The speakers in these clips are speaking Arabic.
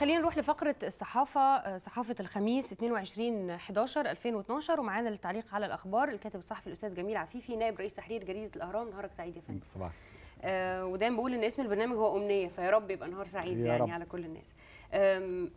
خلينا نروح لفقرة الصحافة آه، صحافة الخميس 22 11 2012 ومعانا للتعليق على الأخبار الكاتب الصحفي الأستاذ جميل عفيفي نائب رئيس تحرير جريدة الأهرام نهارك سعيد يا فندم صباح آه ودايما بقول ان اسم البرنامج هو امنيه فيا رب يبقى نهار سعيد يعني رب. على كل الناس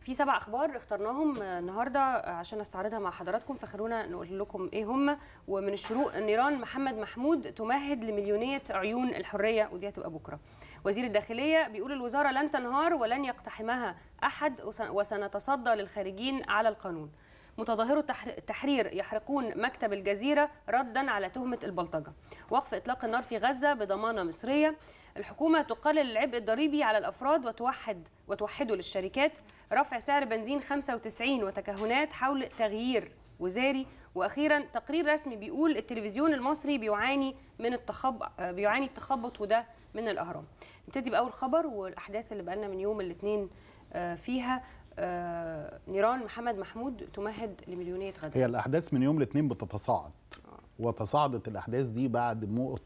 في سبع اخبار اخترناهم آه، النهارده آه، عشان نستعرضها مع حضراتكم فخلونا نقول لكم ايه هم ومن الشروق نيران محمد محمود تمهد لمليونيه عيون الحريه ودي هتبقى بكره وزير الداخلية بيقول الوزارة لن تنهار ولن يقتحمها أحد وسنتصدى للخارجين على القانون متظاهرو التحرير يحرقون مكتب الجزيرة ردا على تهمة البلطجة وقف إطلاق النار في غزة بضمانة مصرية الحكومة تقلل العبء الضريبي على الأفراد وتوحد وتوحده للشركات رفع سعر بنزين 95 وتكهنات حول تغيير وزاري واخيرا تقرير رسمي بيقول التلفزيون المصري بيعاني من التخب... بيعاني التخبط وده من الاهرام نبتدي باول خبر والاحداث اللي بقالنا من يوم الاثنين آه، فيها آه، نيران محمد محمود تمهد لمليونيه غدا هي الاحداث من يوم الاثنين بتتصاعد آه. وتصاعدت الاحداث دي بعد موت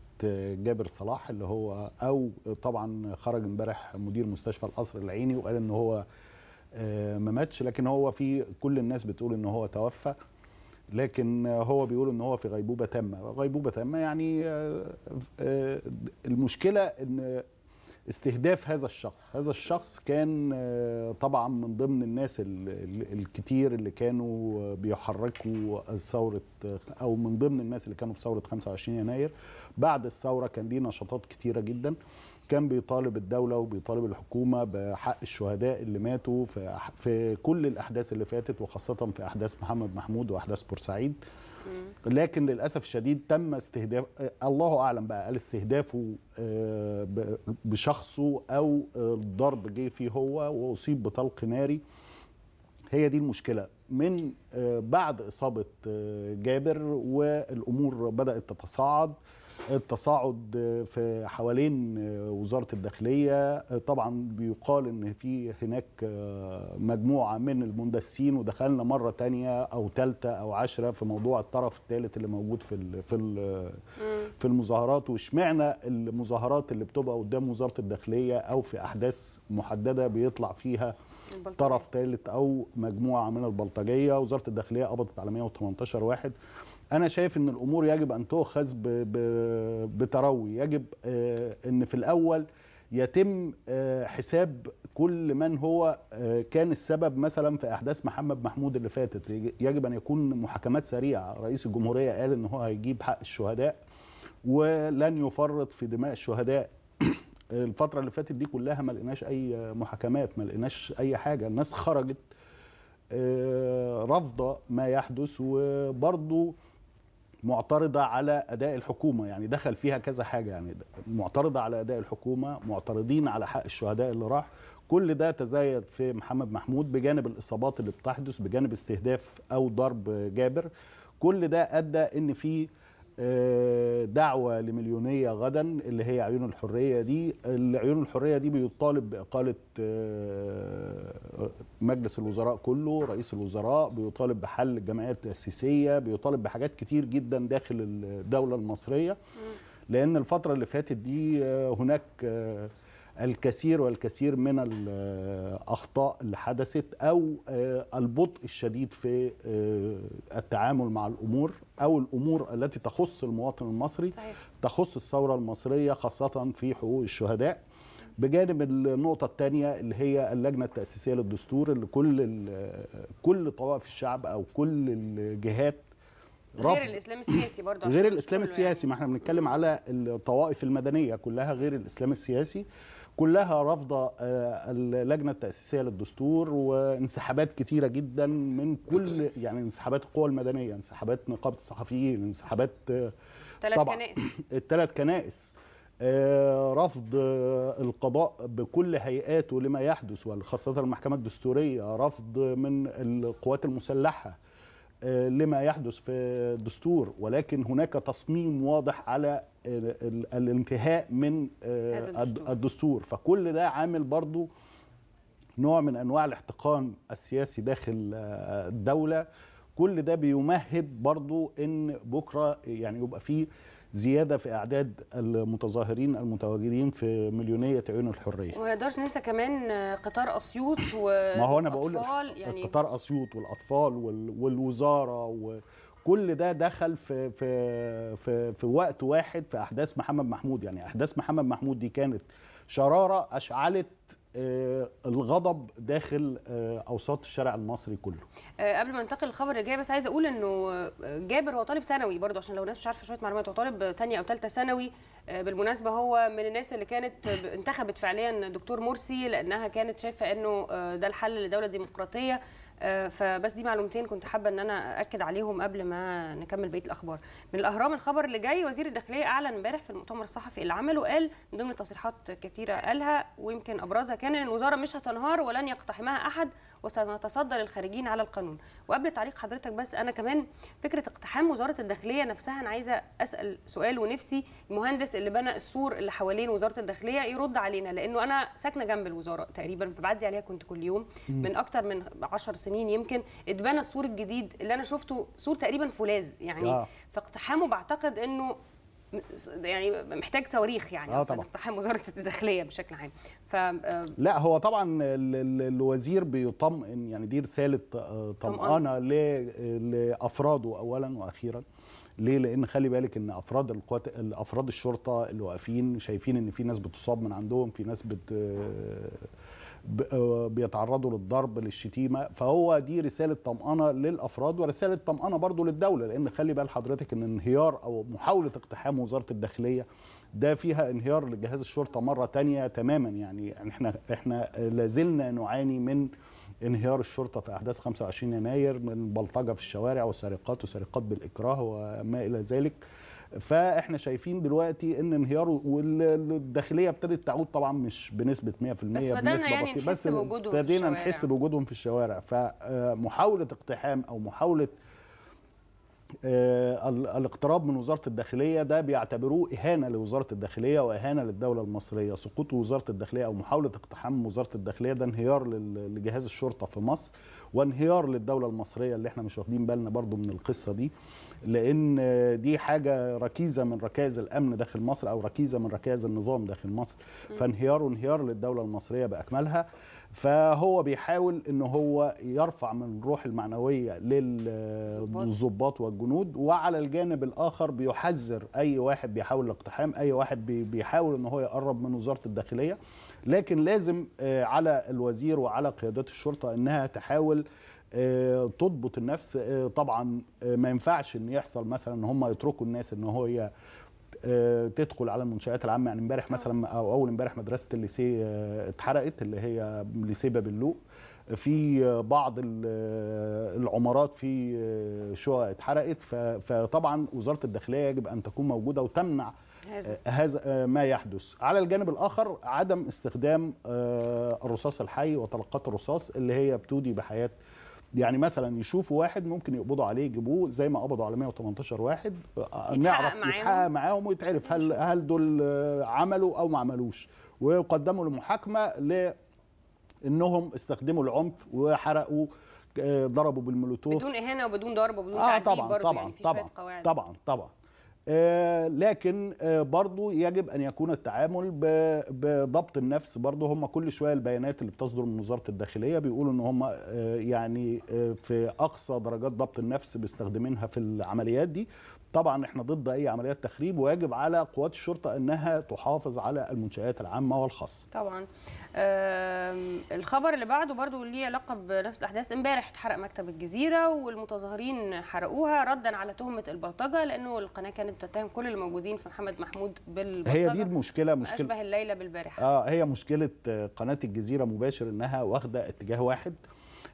جابر صلاح اللي هو او طبعا خرج امبارح مدير مستشفى القصر العيني وقال ان هو ما ماتش لكن هو في كل الناس بتقول ان هو توفى لكن هو بيقول ان هو في غيبوبه تامه غيبوبه تامه يعني المشكله ان استهداف هذا الشخص هذا الشخص كان آه، طبعا من ضمن الناس الكتير اللي كانوا آه، بيحركوا ثورة آه، أو من ضمن الناس اللي كانوا في ثورة 25 يناير بعد الثورة كان ليه نشاطات كتيرة جدا كان بيطالب الدولة وبيطالب الحكومة بحق الشهداء اللي ماتوا في, في كل الأحداث اللي فاتت وخاصة في أحداث محمد محمود وأحداث بورسعيد لكن للأسف الشديد تم استهداف الله أعلم بقى قال استهدافه آه، بشخصه أو الضرب جه فيه هو وأصيب بطلق ناري هي دي المشكلة من آه، بعد إصابة آه، جابر والأمور بدأت تتصاعد التصاعد في حوالين وزاره الداخليه طبعا بيقال ان في هناك مجموعه من المندسين ودخلنا مره تانية او ثالثه او عشرة في موضوع الطرف الثالث اللي موجود في في في المظاهرات واشمعنا المظاهرات اللي بتبقى قدام وزاره الداخليه او في احداث محدده بيطلع فيها البلطجية. طرف ثالث او مجموعه من البلطجيه وزاره الداخليه قبضت على 118 واحد انا شايف ان الامور يجب ان تؤخذ بتروي يجب آه، ان في الاول يتم آه، حساب كل من هو آه، كان السبب مثلا في احداث محمد محمود اللي فاتت يجب ان يكون محاكمات سريعه رئيس الجمهوريه قال ان هو هيجيب حق الشهداء ولن يفرط في دماء الشهداء الفتره اللي فاتت دي كلها ما لقيناش اي محاكمات ما لقيناش اي حاجه الناس خرجت رافضه ما يحدث وبرضه معترضه على اداء الحكومه يعني دخل فيها كذا حاجه يعني معترضه على اداء الحكومه معترضين على حق الشهداء اللي راح كل ده تزايد في محمد محمود بجانب الاصابات اللي بتحدث بجانب استهداف او ضرب جابر كل ده ادى ان في آه، دعوة لمليونية غدا اللي هي عيون الحرية دي العيون الحرية دي بيطالب بإقالة آه، مجلس الوزراء كله رئيس الوزراء بيطالب بحل الجمعية التأسيسية بيطالب بحاجات كتير جدا داخل الدولة المصرية لأن الفترة اللي فاتت دي آه، هناك الكثير والكثير من الأخطاء اللي حدثت أو آه، البطء الشديد في آه، التعامل مع الأمور أو الأمور التي تخص المواطن المصري صحيح. تخص الثورة المصرية خاصة في حقوق الشهداء بجانب النقطة الثانية اللي هي اللجنة التأسيسية للدستور اللي كل آه، كل طوائف الشعب أو كل الجهات غير الاسلام السياسي برضه غير الاسلام السياسي يعني. ما احنا بنتكلم على الطوائف المدنيه كلها غير الاسلام السياسي كلها رافضه آه، اللجنه التاسيسيه للدستور وانسحابات كتيره جدا من كل يعني انسحابات القوى المدنيه انسحابات نقابه الصحفيين انسحابات ثلاث آه، كنائس الثلاث كنائس آه، رفض القضاء بكل هيئاته لما يحدث وخاصه المحكمه الدستوريه رفض من القوات المسلحه آه، لما يحدث في الدستور ولكن هناك تصميم واضح على الانتهاء من آه، الدستور فكل ده عامل برضو نوع من انواع الاحتقان السياسي داخل آه، الدوله كل ده بيمهد برضو ان بكره يعني يبقى فيه زياده في اعداد المتظاهرين المتواجدين في مليونيه عيون الحريه وما نقدرش ننسى كمان آه، قطار اسيوط و ما هو انا بقول يعني قطار اسيوط والاطفال والوزاره و... كل ده دخل في في في في وقت واحد في احداث محمد محمود يعني احداث محمد محمود دي كانت شراره اشعلت آه، الغضب داخل آه، اوساط الشارع المصري كله آه، قبل ما ننتقل للخبر اللي جاي بس عايز اقول انه جابر هو طالب ثانوي برضه عشان لو الناس مش عارفه شويه معلومات هو طالب ثانيه او ثالثه ثانوي بالمناسبه هو من الناس اللي كانت انتخبت فعليا دكتور مرسي لانها كانت شايفه انه ده الحل لدوله ديمقراطيه آه، فبس دي معلومتين كنت حابه ان انا اكد عليهم قبل ما نكمل بقيه الاخبار من الاهرام الخبر اللي جاي وزير الداخليه اعلن امبارح في المؤتمر الصحفي اللي عمله قال من ضمن تصريحات كثيره قالها ويمكن ابرزها كان ان الوزاره مش هتنهار ولن يقتحمها احد وسنتصدى للخارجين على القانون وقبل تعليق حضرتك بس انا كمان فكره اقتحام وزاره الداخليه نفسها انا عايزه اسال سؤال ونفسي المهندس اللي بنى السور اللي حوالين وزاره الداخليه يرد علينا لانه انا ساكنه جنب الوزاره تقريبا بعدي عليها كنت كل يوم من اكتر من 10 سنين يمكن اتبنى السور الجديد اللي انا شفته سور تقريبا فولاذ يعني آه. فاقتحامه بعتقد انه يعني محتاج صواريخ يعني آه طبعا. اقتحام وزاره الداخليه بشكل عام ف... آه. لا هو طبعا الوزير بيطمئن يعني دي رساله آه، طمأنه لافراده اولا واخيرا ليه؟ لأن خلي بالك إن أفراد القوات أفراد الشرطة اللي واقفين شايفين إن في ناس بتصاب من عندهم، في ناس بت آه، بيتعرضوا للضرب للشتيمه فهو دي رساله طمانه للافراد ورساله طمانه برضو للدوله لان خلي بال حضرتك ان انهيار او محاوله اقتحام وزاره الداخليه ده فيها انهيار لجهاز الشرطه مره تانية تماما يعني احنا احنا لازلنا نعاني من انهيار الشرطه في احداث 25 يناير من بلطجه في الشوارع وسرقات وسرقات بالاكراه وما الى ذلك فاحنا شايفين دلوقتي ان انهياره والداخليه ابتدت تعود طبعا مش بنسبه 100% بس بنسبه يعني بسيطه بس ابتدينا نحس بوجودهم في الشوارع فمحاوله اقتحام او محاوله آه، الاقتراب من وزاره الداخليه ده بيعتبروه اهانه لوزاره الداخليه واهانه للدوله المصريه سقوط وزاره الداخليه او محاوله اقتحام وزاره الداخليه ده انهيار لجهاز الشرطه في مصر وانهيار للدوله المصريه اللي احنا مش واخدين بالنا برضو من القصه دي لان دي حاجه ركيزه من ركائز الامن داخل مصر او ركيزه من ركائز النظام داخل مصر فانهيار وانهيار للدوله المصريه باكملها فهو بيحاول ان هو يرفع من الروح المعنويه للضباط والجنود وعلى الجانب الاخر بيحذر اي واحد بيحاول الاقتحام اي واحد بيحاول ان هو يقرب من وزاره الداخليه لكن لازم آه، على الوزير وعلى قيادات الشرطه انها تحاول آه، تضبط النفس آه، طبعا ما ينفعش ان يحصل مثلا ان هم يتركوا الناس ان هو آه، تدخل على المنشات العامه يعني امبارح مثلا آه. او اول امبارح مدرسه الليسيه آه، اتحرقت اللي هي ليسي باب اللوق في بعض العمارات في شقق اتحرقت فطبعا وزاره الداخليه يجب ان تكون موجوده وتمنع هذا ما يحدث على الجانب الاخر عدم استخدام الرصاص الحي وطلقات الرصاص اللي هي بتودي بحياه يعني مثلا يشوفوا واحد ممكن يقبضوا عليه يجيبوه زي ما قبضوا على 118 واحد نعرف يتحقق معاهم ويتعرف هل هل دول عملوا او ما عملوش ويقدموا لمحاكمه لانهم استخدموا العنف وحرقوا آه، ضربوا بالمولوتوف بدون اهانه وبدون ضرب وبدون آه تعذيب طبعا برضه يعني طبعا يعني في طبعا, طبعا طبعا آه، لكن آه، برضو يجب أن يكون التعامل بضبط النفس برضو هم كل شوية البيانات اللي بتصدر من وزارة الداخلية بيقولوا أن هم آه، يعني في أقصى درجات ضبط النفس بيستخدمينها في العمليات دي طبعا احنا ضد اي عمليات تخريب ويجب على قوات الشرطه انها تحافظ على المنشات العامه والخاصه طبعا الخبر اللي بعده برضو ليه علاقه بنفس الاحداث امبارح اتحرق مكتب الجزيره والمتظاهرين حرقوها ردا على تهمه البلطجه لانه القناه كانت تتهم كل الموجودين في محمد محمود بالبلطجه هي دي المشكله مشكله اشبه الليله بالبارحه اه هي مشكله قناه الجزيره مباشر انها واخده اتجاه واحد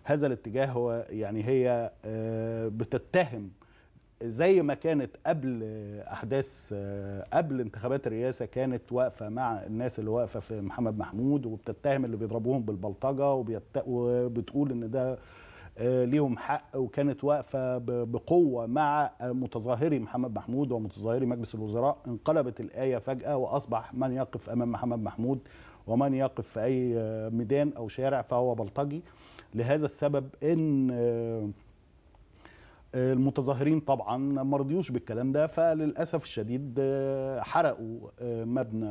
هذا الاتجاه هو يعني هي آه، بتتهم زي ما كانت قبل احداث آه، قبل انتخابات الرئاسه كانت واقفه مع الناس اللي واقفه في محمد محمود وبتتهم اللي بيضربوهم بالبلطجه وبتقول ان ده آه، ليهم حق وكانت واقفه بقوه مع متظاهري محمد محمود ومتظاهري مجلس الوزراء انقلبت الايه فجاه واصبح من يقف امام محمد محمود ومن يقف في اي آه، ميدان او شارع فهو بلطجي لهذا السبب ان المتظاهرين طبعا ما رضيوش بالكلام ده فللاسف الشديد آه، حرقوا آه، مبنى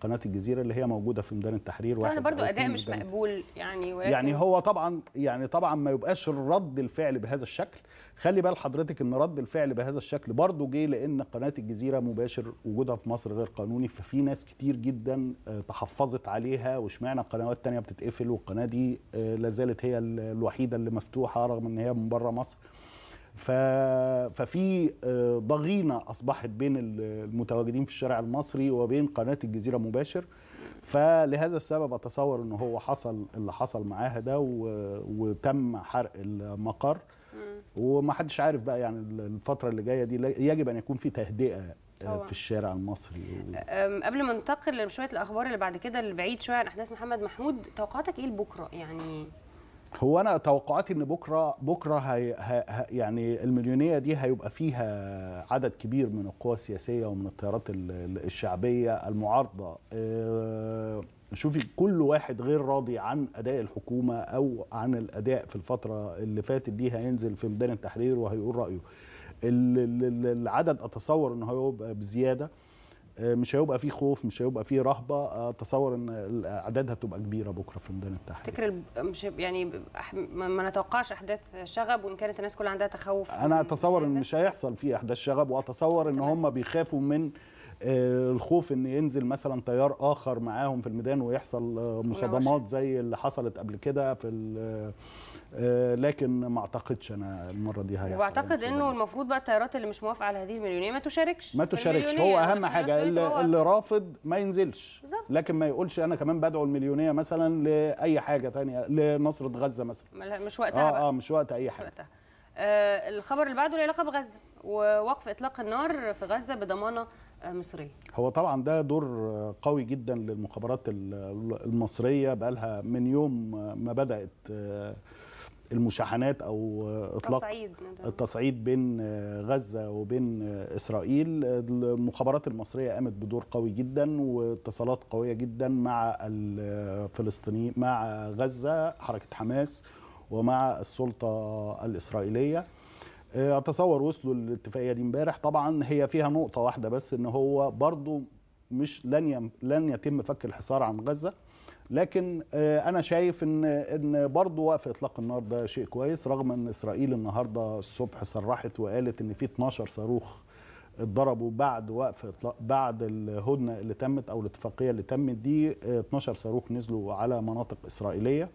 قناه الجزيره اللي هي موجوده في ميدان التحرير يعني واحد برضو اداء مش مقبول يعني يعني هو طبعا يعني طبعا ما يبقاش رد الفعل بهذا الشكل خلي بال حضرتك ان رد الفعل بهذا الشكل برضو جه لان قناه الجزيره مباشر وجودها في مصر غير قانوني ففي ناس كتير جدا آه، تحفظت عليها واشمعنى قنوات تانية بتتقفل والقناه دي لازالت هي الوحيده اللي مفتوحه رغم ان هي من بره مصر ففي آه، ضغينه اصبحت بين المتواجدين في الشارع المصري وبين قناه الجزيره مباشر فلهذا السبب اتصور ان هو حصل اللي حصل معاها ده وتم حرق المقر ومحدش عارف بقى يعني الفتره اللي جايه دي يجب ان يكون في تهدئه آه، في الشارع المصري قبل ما ننتقل لشويه الاخبار اللي بعد كده اللي بعيد شويه عن احداث محمد محمود توقعاتك ايه لبكره يعني هو انا توقعاتي ان بكره بكره هي هي يعني المليونيه دي هيبقى فيها عدد كبير من القوى السياسيه ومن التيارات الشعبيه المعارضه آه، شوفي كل واحد غير راضي عن اداء الحكومه او عن الاداء في الفتره اللي فاتت دي هينزل في ميدان التحرير وهيقول رايه العدد اتصور ان هيبقى بزياده آه، مش هيبقى فيه خوف مش هيبقى فيه رهبه آه، اتصور ان الاعداد هتبقى كبيره بكره في ميدان التحرير تفتكر مش يعني ما نتوقعش احداث شغب وان كانت الناس كلها عندها تخوف انا اتصور ان مش هيحصل فيه احداث شغب واتصور ان هم بيخافوا من الخوف ان ينزل مثلا تيار اخر معاهم في الميدان ويحصل آه، مصادمات زي اللي حصلت قبل كده في آه، لكن ما اعتقدش انا المره دي هيحصل واعتقد انه المفروض بقى التيارات اللي مش موافقه على هذه المليونيه ما تشاركش ما تشاركش هو اهم حاجه إيه اللي, اللي رافض ما ينزلش بالزبط. لكن ما يقولش انا كمان بدعو المليونيه مثلا لاي حاجه ثانيه لنصره غزه مثلا مش وقتها اه اه مش وقت اي حاجه وقتها. آه الخبر اللي بعده له علاقه بغزه ووقف اطلاق النار في غزه بضمانه مصري هو طبعا ده دور قوي جدا للمخابرات المصريه بقالها من يوم ما بدات آه، المشاحنات او اطلاق التصعيد التصعيد بين آه، غزه وبين آه، اسرائيل المخابرات المصريه قامت بدور قوي جدا واتصالات قويه جدا مع الفلسطينيين مع غزه حركه حماس ومع السلطه الاسرائيليه اتصور آه، وصلوا للاتفاقيه دي امبارح طبعا هي فيها نقطه واحده بس ان هو برضو مش لن يم لن يتم فك الحصار عن غزه لكن آه، انا شايف ان ان برضه وقف اطلاق النار ده شيء كويس رغم ان اسرائيل النهارده الصبح صرحت وقالت ان في 12 صاروخ اتضربوا بعد وقف اطلاق بعد الهدنه اللي تمت او الاتفاقيه اللي تمت دي 12 صاروخ نزلوا على مناطق اسرائيليه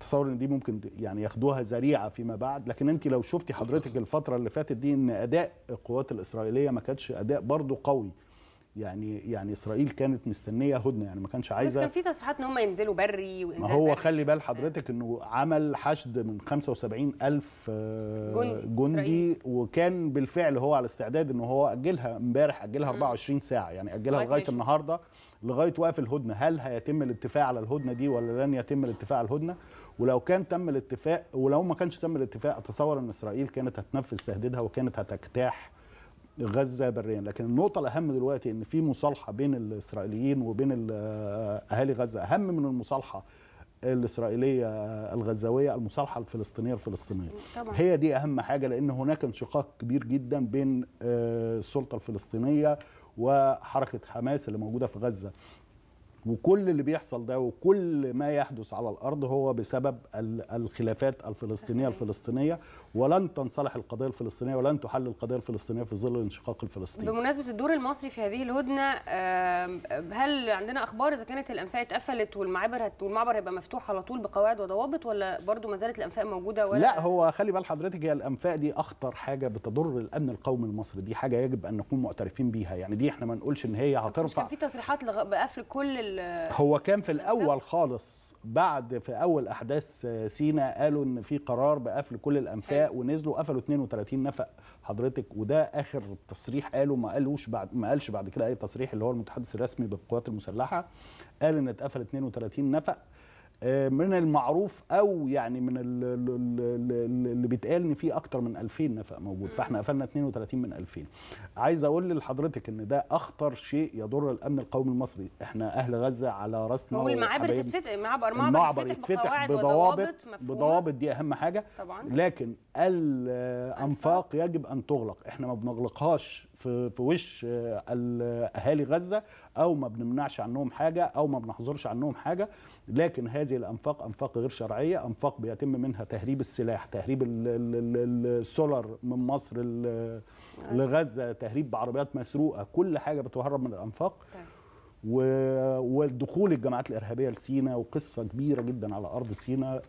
تصور ان دي ممكن يعني ياخدوها ذريعه فيما بعد لكن انت لو شفتي حضرتك الفتره اللي فاتت دي ان اداء القوات الاسرائيليه ما كانش اداء برضه قوي يعني يعني اسرائيل كانت مستنيه هدنه يعني ما كانش عايزه بس كان في تصريحات ان هم ينزلوا بري ما هو بري. خلي بال حضرتك آه. انه عمل حشد من 75 الف آه، جندي, جندي وكان بالفعل هو على استعداد ان هو اجلها امبارح اجلها 24 ساعه يعني اجلها لغايه النهارده لغايه وقف الهدنه هل هيتم الاتفاق على الهدنه دي ولا لن يتم الاتفاق على الهدنه ولو كان تم الاتفاق ولو ما كانش تم الاتفاق اتصور ان اسرائيل كانت هتنفذ تهديدها وكانت هتجتاح غزه بريا لكن النقطه الاهم دلوقتي ان في مصالحه بين الاسرائيليين وبين اهالي غزه اهم من المصالحه الاسرائيليه الغزاويه المصالحه الفلسطينيه الفلسطينيه طبعا. هي دي اهم حاجه لان هناك انشقاق كبير جدا بين آه، السلطه الفلسطينيه وحركه حماس اللي موجوده في غزه وكل اللي بيحصل ده وكل ما يحدث على الارض هو بسبب الخلافات الفلسطينيه الفلسطينيه ولن تنصلح القضيه الفلسطينيه ولن تحل القضيه الفلسطينيه في ظل الانشقاق الفلسطيني. بمناسبه الدور المصري في هذه الهدنه هل عندنا اخبار اذا كانت الانفاق اتقفلت والمعابر والمعبر هيبقى مفتوح على طول بقواعد وضوابط ولا برضه ما زالت الانفاق موجوده ولا لا هو خلي بال حضرتك هي الانفاق دي اخطر حاجه بتضر الامن القومي المصري دي حاجه يجب ان نكون معترفين بيها يعني دي احنا ما نقولش ان هي هترفع في تصريحات بقفل كل هو كان في الاول خالص بعد في اول احداث آه، سينا قالوا ان في قرار بقفل كل الانفاق ونزلوا قفلوا 32 نفق حضرتك وده اخر تصريح قالوا ما قالوش بعد ما قالش بعد كده اي تصريح اللي هو المتحدث الرسمي بالقوات المسلحه قال ان اتقفل 32 نفق آه، من المعروف او يعني من اللي بيتقال ان في اكتر من 2000 نفق موجود فاحنا قفلنا 32 من 2000 عايز اقول لحضرتك ان ده اخطر شيء يضر الامن القومي المصري احنا اهل غزه على راسنا والمعابر تتفتح معبر المعبر يتفتح بضوابط بضوابط دي اهم حاجه طبعا لكن الانفاق يجب ان تغلق احنا ما بنغلقهاش في في وش آه، اهالي غزه او ما بنمنعش عنهم حاجه او ما بنحظرش عنهم حاجه لكن هذه الانفاق انفاق غير شرعيه انفاق بيتم منها تهريب السلاح تهريب السولار من مصر أيوة. لغزه تهريب بعربيات مسروقه كل حاجه بتهرب من الانفاق طيب. ودخول الجماعات الارهابيه لسينا وقصه كبيره جدا على ارض سينا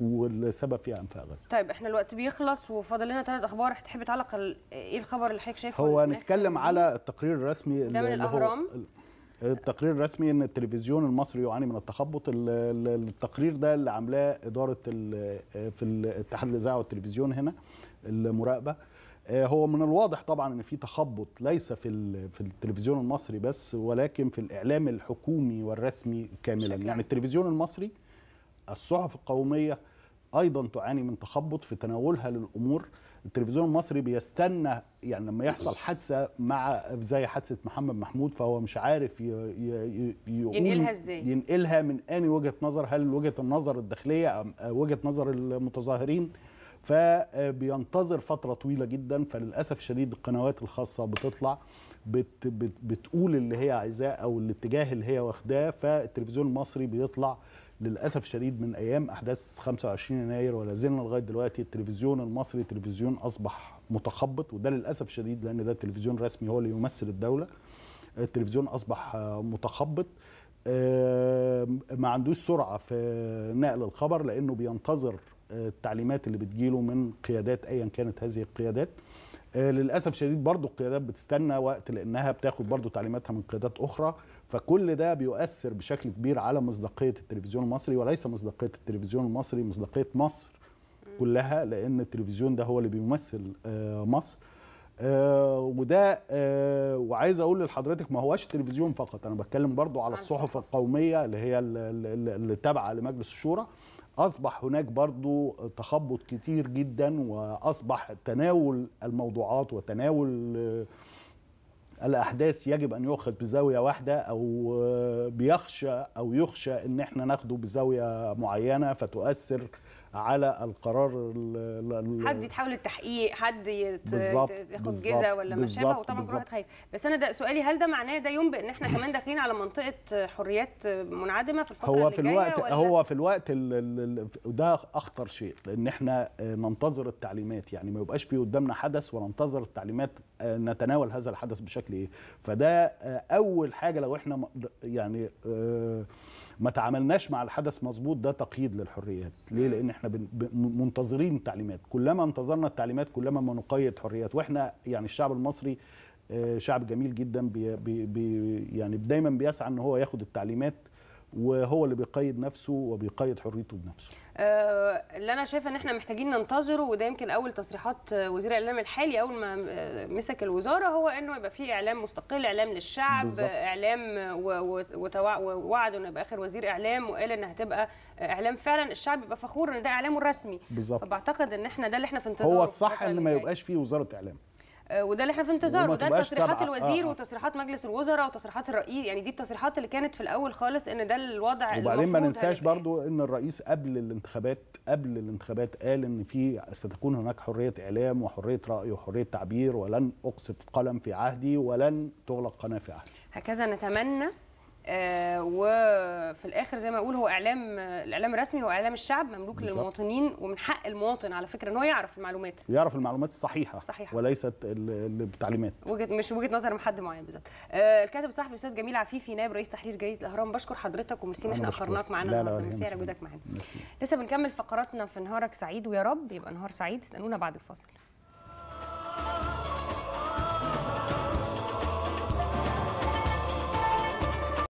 والسبب فيها انفاق غزه. طيب احنا الوقت بيخلص وفاضل لنا ثلاث اخبار تحب تعلق ايه الخبر اللي حضرتك شايفه؟ هو هنتكلم على التقرير الرسمي ده من الاهرام التقرير الرسمي ان التلفزيون المصري يعاني من التخبط التقرير ده اللي عاملاه اداره في الاتحاد الاذاعه والتلفزيون هنا المراقبه آه، هو من الواضح طبعا ان في تخبط ليس في في التلفزيون المصري بس ولكن في الاعلام الحكومي والرسمي كاملا شكرا. يعني التلفزيون المصري الصحف القوميه ايضا تعاني من تخبط في تناولها للامور التلفزيون المصري بيستنى يعني لما يحصل حادثه مع زي حادثه محمد محمود فهو مش عارف يقوم ينقلها ازاي ينقلها من أي وجهه نظر هل وجهه النظر الداخليه ام وجهه نظر المتظاهرين فبينتظر فتره طويله جدا فللاسف الشديد القنوات الخاصه بتطلع بت بت بتقول اللي هي عايزاه او الاتجاه اللي هي واخداه فالتلفزيون المصري بيطلع للاسف الشديد من ايام احداث 25 يناير ولا زلنا لغايه دلوقتي التلفزيون المصري تلفزيون اصبح متخبط وده للاسف الشديد لان ده تلفزيون رسمي هو اللي يمثل الدوله التلفزيون اصبح متخبط آه، ما عندوش سرعه في نقل الخبر لانه بينتظر آه، التعليمات اللي بتجيله من قيادات ايا كانت هذه القيادات آه، للاسف شديد برضو القيادات بتستنى وقت لانها بتاخد برضو تعليماتها من قيادات اخرى فكل ده بيؤثر بشكل كبير على مصداقيه التلفزيون المصري وليس مصداقيه التلفزيون المصري مصداقيه مصر كلها لان التلفزيون ده هو اللي بيمثل آه، مصر آه، وده وعايز اقول لحضرتك ما هواش التلفزيون فقط انا بتكلم برضو على الصحف القوميه اللي هي اللي تابعه لمجلس الشورى أصبح هناك برضو تخبط كتير جدا وأصبح تناول الموضوعات وتناول آه، الأحداث يجب أن يؤخذ بزاوية واحدة أو آه، بيخشى أو يخشى أن احنا ناخده بزاوية معينة فتؤثر على القرار حد يتحاول التحقيق حد ياخد جزا ولا ما شابه وطبعا كل واحد خايف بس انا ده سؤالي هل ده معناه ده ينبئ ان احنا كمان داخلين على منطقه حريات منعدمه في الفتره هو في اللي الوقت ولا؟ هو في الوقت ده اخطر شيء لان احنا ننتظر التعليمات يعني ما يبقاش في قدامنا حدث وننتظر التعليمات آه، نتناول هذا الحدث بشكل ايه فده آه، اول حاجه لو احنا يعني آه، ما تعاملناش مع الحدث مظبوط ده تقييد للحريات ليه لان احنا منتظرين التعليمات كلما انتظرنا التعليمات كلما ما نقيد حريات واحنا يعني الشعب المصري آه، شعب جميل جدا بي بي يعني دايما بيسعى ان هو ياخد التعليمات وهو اللي بيقيد نفسه وبيقيد حريته بنفسه آه، اللي انا شايفه ان احنا محتاجين ننتظره وده يمكن اول تصريحات وزير الاعلام الحالي اول ما مسك الوزاره هو انه يبقى في اعلام مستقل اعلام للشعب بالزبط. اعلام ووعد انه يبقى اخر وزير اعلام وقال انها هتبقى اعلام فعلا الشعب يبقى فخور ان ده اعلامه الرسمي بالظبط فبعتقد ان احنا ده اللي احنا في انتظاره هو الصح ان ما يبقاش فيه وزاره اعلام آه، وده اللي احنا في انتظاره وده تصريحات الوزير آه. وتصريحات مجلس الوزراء وتصريحات الرئيس يعني دي التصريحات اللي كانت في الاول خالص ان ده الوضع وبعدين ما ننساش إيه. برضو ان الرئيس قبل الانتخابات قبل الانتخابات قال ان في ستكون هناك حريه اعلام وحريه راي وحريه تعبير ولن اقصف قلم في عهدي ولن تغلق قناه في عهدي هكذا نتمنى آه، وفي الاخر زي ما اقول هو اعلام الاعلام الرسمي هو اعلام الشعب مملوك بالزبط. للمواطنين ومن حق المواطن على فكره ان هو يعرف المعلومات يعرف المعلومات الصحيحه صحيحة. وليست التعليمات مش وجهه نظر من حد معين بالظبط آه الكاتب الصحفي الاستاذ جميل عفيفي نائب رئيس تحرير جريده الاهرام بشكر حضرتك وميرسي ان احنا اخرناك معانا النهارده ميرسي على وجودك معانا لسه بنكمل فقراتنا في نهارك سعيد ويا رب يبقى نهار سعيد استنونا بعد الفاصل